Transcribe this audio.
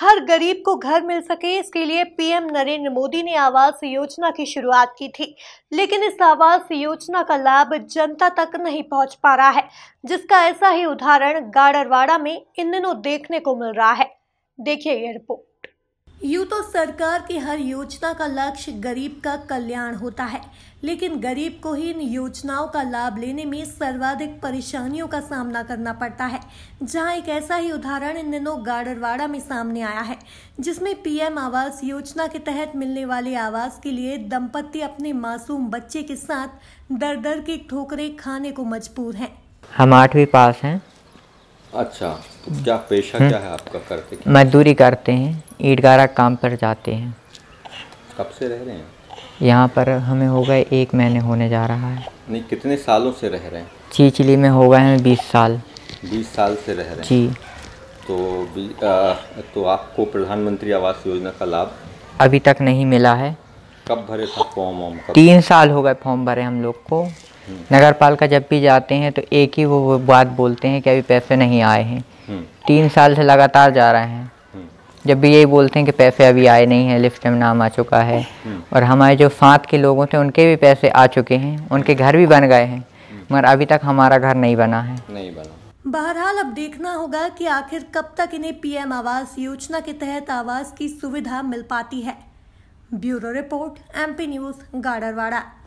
हर गरीब को घर मिल सके इसके लिए पीएम नरेंद्र मोदी ने आवास योजना की शुरुआत की थी लेकिन इस आवास योजना का लाभ जनता तक नहीं पहुंच पा रहा है जिसका ऐसा ही उदाहरण गाड़रवाड़ा में इन दिनों देखने को मिल रहा है देखिए ये रिपोर्ट यूँ तो सरकार की हर योजना का लक्ष्य गरीब का कल्याण होता है लेकिन गरीब को ही इन योजनाओं का लाभ लेने में सर्वाधिक परेशानियों का सामना करना पड़ता है जहां एक ऐसा ही उदाहरण इन दिनों गाडरवाड़ा में सामने आया है जिसमें पीएम आवास योजना के तहत मिलने वाले आवास के लिए दंपत्ति अपने मासूम बच्चे के साथ दर दर की ठोकरें खाने को मजबूर हैं हम आठवीं पास हैं अच्छा तो क्या पेशा हम्म। क्या है आपका करते क्या? मजदूरी करते हैं ईटगारा काम पर जाते हैं कब से रह रहे हैं यहाँ पर हमें हो गए एक महीने होने जा रहा है नहीं कितने सालों से रह रहे हैं चीचली में हो गए हैं बीस साल बीस साल से रह रहे हैं जी तो आ, तो आपको प्रधानमंत्री आवास योजना का लाभ अभी तक नहीं मिला है कब भरे था फॉर्म तीन साल हो गए फॉर्म भरे हम लोग को हम्म। नगर पालिका जब भी जाते हैं तो एक ही वो बात बोलते हैं कि अभी पैसे नहीं आए हैं हम्म। तीन साल से लगातार जा रहे हैं हम्म। जब भी यही बोलते हैं कि पैसे अभी आए नहीं हैं लिफ्ट में नाम आ चुका है और हमारे जो साथ के लोगों थे उनके भी पैसे आ चुके हैं उनके घर भी बन गए हैं मगर अभी तक हमारा घर नहीं बना है नहीं बना बहरहाल अब देखना होगा कि आखिर कब तक इन्हें पीएम आवास योजना के तहत आवास की सुविधा मिल पाती है bureau report MP news Gadarwara